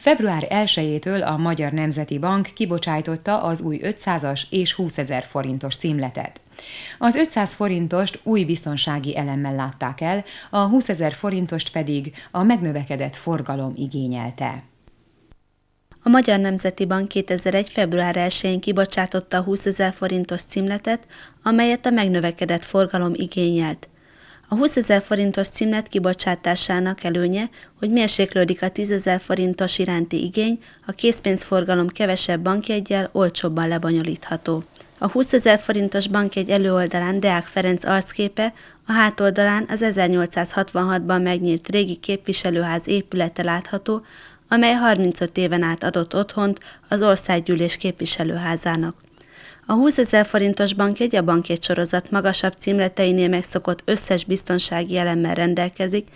Február 1-től a Magyar Nemzeti Bank kibocsájtotta az új 500-as és 20 ezer forintos címletet. Az 500 forintost új biztonsági elemmel látták el, a 20 ezer forintost pedig a megnövekedett forgalom igényelte. A Magyar Nemzeti Bank 2001. február 1-én kibocsátotta a 20 ezer forintos címletet, amelyet a megnövekedett forgalom igényelt – a 20 ezer forintos címlet kibocsátásának előnye, hogy mérséklődik a 10 ezer forintos iránti igény, a készpénzforgalom kevesebb bankjegyel olcsóbban lebonyolítható. A 20 ezer forintos bankjegy előoldalán Deák Ferenc arcképe, a hátoldalán az 1866-ban megnyílt régi képviselőház épülete látható, amely 35 éven át adott otthont az országgyűlés képviselőházának. A 20 ezer forintos bankjegy a bankjegy sorozat magasabb címleteinél megszokott összes biztonsági elemmel rendelkezik,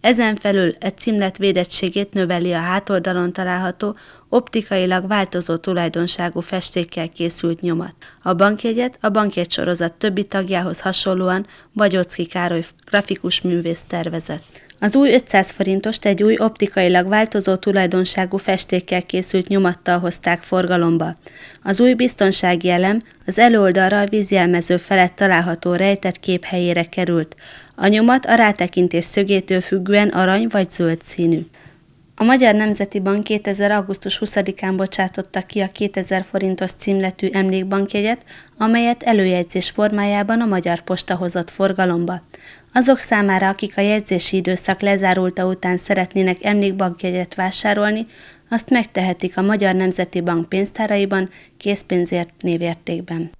ezen felül egy címlet védettségét növeli a hátoldalon található, optikailag változó tulajdonságú festékkel készült nyomat. A bankjegyet a bankjegy sorozat többi tagjához hasonlóan Bagyocki Károly grafikus művész tervezett. Az új 500 forintost egy új optikailag változó tulajdonságú festékkel készült nyomattal hozták forgalomba. Az új biztonsági elem az előoldalra a vízjelmező felett található rejtett kép helyére került. A nyomat a rátekintés szögétől függően arany vagy zöld színű. A Magyar Nemzeti Bank 2000. augusztus 20-án bocsátotta ki a 2000 forintos címletű emlékbankjegyet, amelyet előjegyzés formájában a Magyar Posta hozott forgalomba. Azok számára, akik a jegyzési időszak lezárulta után szeretnének emlékbankjegyet vásárolni, azt megtehetik a Magyar Nemzeti Bank pénztáraiban készpénzért névértékben.